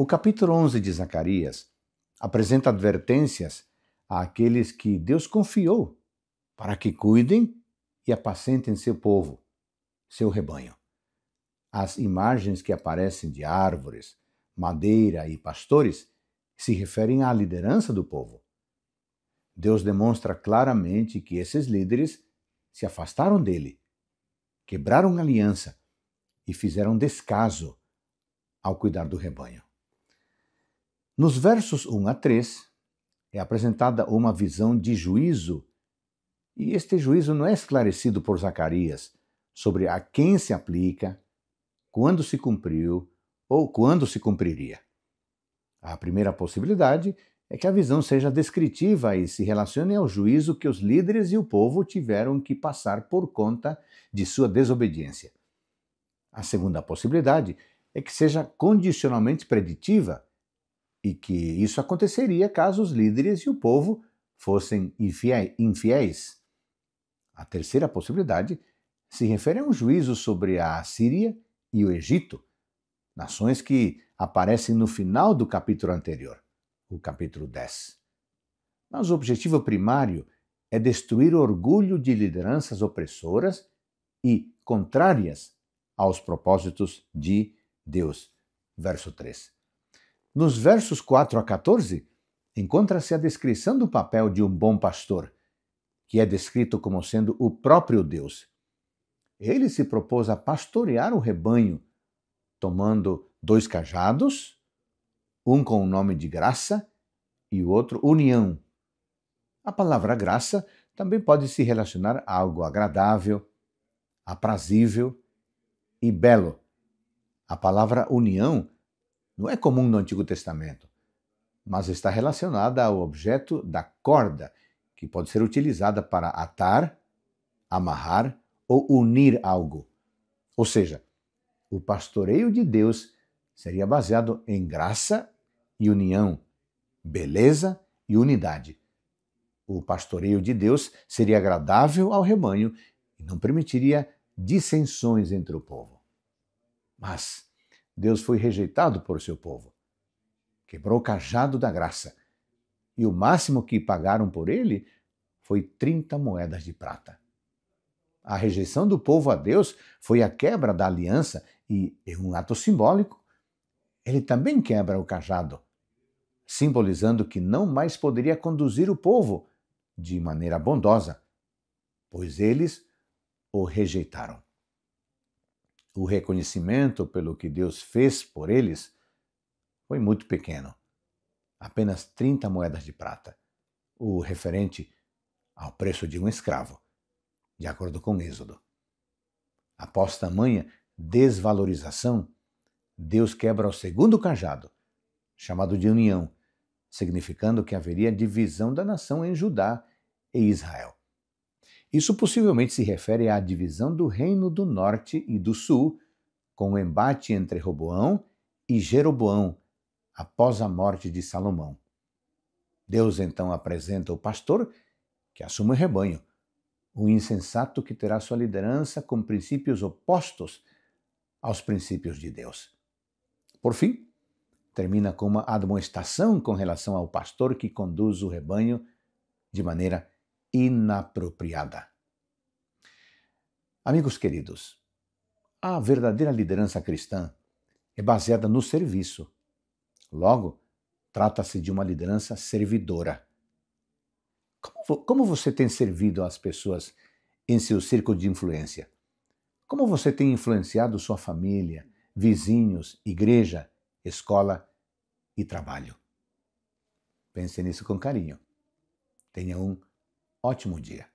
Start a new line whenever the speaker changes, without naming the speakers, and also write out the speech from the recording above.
O capítulo 11 de Zacarias apresenta advertências àqueles que Deus confiou para que cuidem e apacentem seu povo, seu rebanho. As imagens que aparecem de árvores, madeira e pastores se referem à liderança do povo. Deus demonstra claramente que esses líderes se afastaram dele, quebraram aliança e fizeram descaso ao cuidar do rebanho. Nos versos 1 a 3, é apresentada uma visão de juízo, e este juízo não é esclarecido por Zacarias sobre a quem se aplica, quando se cumpriu ou quando se cumpriria. A primeira possibilidade é que a visão seja descritiva e se relacione ao juízo que os líderes e o povo tiveram que passar por conta de sua desobediência. A segunda possibilidade é que seja condicionalmente preditiva e que isso aconteceria caso os líderes e o povo fossem infiéis. A terceira possibilidade se refere a um juízo sobre a Síria e o Egito, nações que aparecem no final do capítulo anterior, o capítulo 10. Mas o objetivo primário é destruir o orgulho de lideranças opressoras e contrárias aos propósitos de Deus. Verso 3. Nos versos 4 a 14, encontra-se a descrição do papel de um bom pastor, que é descrito como sendo o próprio Deus. Ele se propôs a pastorear o rebanho, tomando dois cajados, um com o nome de graça e o outro união. A palavra graça também pode se relacionar a algo agradável, aprazível e belo. A palavra união não é comum no Antigo Testamento, mas está relacionada ao objeto da corda, que pode ser utilizada para atar, amarrar ou unir algo. Ou seja, o pastoreio de Deus seria baseado em graça e união, beleza e unidade. O pastoreio de Deus seria agradável ao rebanho e não permitiria dissensões entre o povo. Mas Deus foi rejeitado por seu povo. Quebrou o cajado da graça. E o máximo que pagaram por ele foi 30 moedas de prata. A rejeição do povo a Deus foi a quebra da aliança e, em um ato simbólico, ele também quebra o cajado, simbolizando que não mais poderia conduzir o povo de maneira bondosa, pois eles o rejeitaram o reconhecimento pelo que Deus fez por eles foi muito pequeno apenas 30 moedas de prata, o referente ao preço de um escravo, de acordo com Êxodo. Após tamanha desvalorização, Deus quebra o segundo cajado, chamado de união, significando que haveria divisão da nação em Judá e Israel. Isso possivelmente se refere à divisão do Reino do Norte e do Sul, com o embate entre Roboão e Jeroboão após a morte de Salomão. Deus então apresenta o pastor que assume o rebanho, o insensato que terá sua liderança com princípios opostos aos princípios de Deus. Por fim, termina com uma admoestação com relação ao pastor que conduz o rebanho de maneira inapropriada. Amigos queridos, a verdadeira liderança cristã é baseada no serviço. Logo, trata-se de uma liderança servidora. Como, como você tem servido as pessoas em seu círculo de influência? Como você tem influenciado sua família, vizinhos, igreja, escola e trabalho? Pense nisso com carinho. Tenha um ótimo dia.